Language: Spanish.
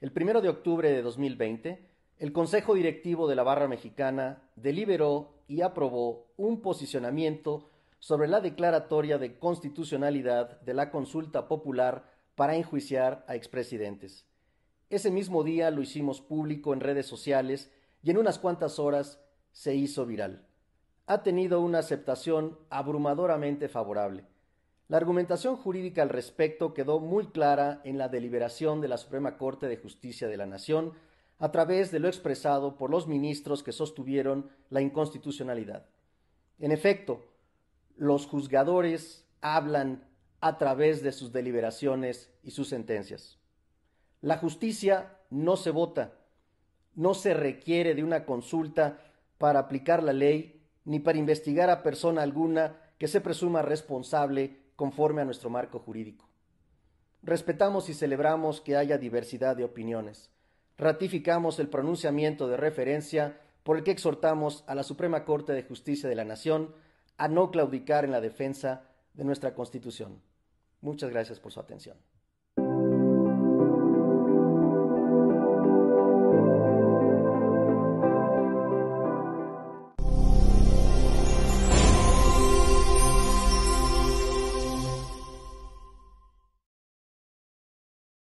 El primero de octubre de 2020, el Consejo Directivo de la Barra Mexicana deliberó y aprobó un posicionamiento sobre la declaratoria de constitucionalidad de la consulta popular para enjuiciar a expresidentes. Ese mismo día lo hicimos público en redes sociales y en unas cuantas horas se hizo viral. Ha tenido una aceptación abrumadoramente favorable. La argumentación jurídica al respecto quedó muy clara en la deliberación de la Suprema Corte de Justicia de la Nación a través de lo expresado por los ministros que sostuvieron la inconstitucionalidad. En efecto, los juzgadores hablan a través de sus deliberaciones y sus sentencias. La justicia no se vota, no se requiere de una consulta para aplicar la ley ni para investigar a persona alguna que se presuma responsable conforme a nuestro marco jurídico. Respetamos y celebramos que haya diversidad de opiniones. Ratificamos el pronunciamiento de referencia por el que exhortamos a la Suprema Corte de Justicia de la Nación a no claudicar en la defensa de nuestra Constitución. Muchas gracias por su atención.